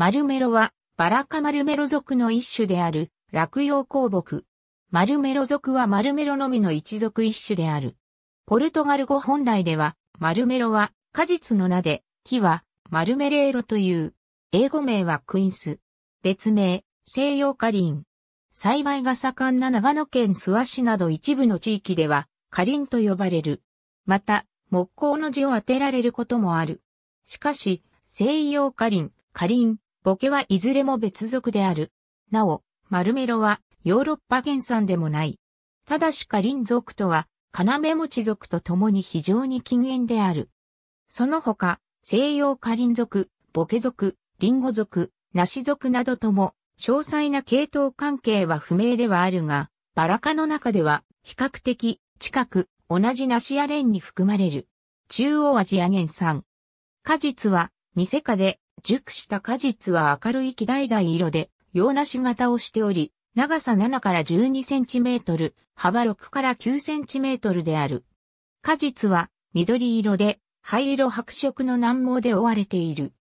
マルメロは、バラ科マルメロ属の一種である、落葉鉱木。マルメロ属はマルメロのみの一族一種である。ポルトガル語本来では、マルメロは果実の名で、木はマルメレーロという。英語名はクインス。別名、西洋カリン。栽培が盛んな長野県諏訪市など一部の地域では、カリンと呼ばれる。また、木工の字を当てられることもある。しかし、西洋カリン、カリンボケはいずれも別属である。なお、マルメロはヨーロッパ原産でもない。ただしかン族とは、カナメモチ族と共に非常に禁煙である。その他、西洋カリン族、ボケ族、リンゴ族、ナシ族などとも、詳細な系統関係は不明ではあるが、バラ科の中では、比較的、近く、同じナシアレンに含まれる。中央アジア原産。果実は、ニセ科で、熟した果実は明るい木代々色で、洋梨型をしており、長さ7から12センチメートル、幅6から9センチメートルである。果実は緑色で、灰色白色の軟毛で覆われている。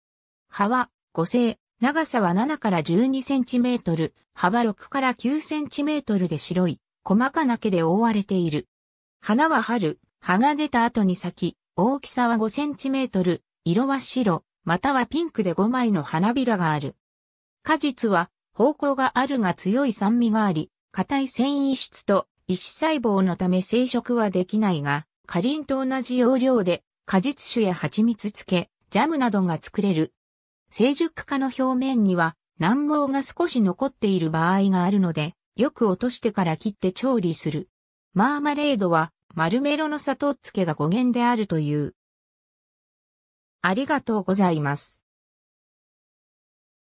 葉は、五星、長さは7から12センチメートル、幅6から9センチメートルで白い、細かな毛で覆われている。花は春、葉が出た後に咲き、大きさは5センチメートル、色は白、またはピンクで5枚の花びらがある。果実は、方向があるが強い酸味があり、硬い繊維質と石細胞のため生殖はできないが、花リと同じ要領で果実酒や蜂蜜漬け、ジャムなどが作れる。成熟化の表面には軟毛が少し残っている場合があるので、よく落としてから切って調理する。マーマレードは丸メロの砂糖漬けが語源であるという。ありがとうございます。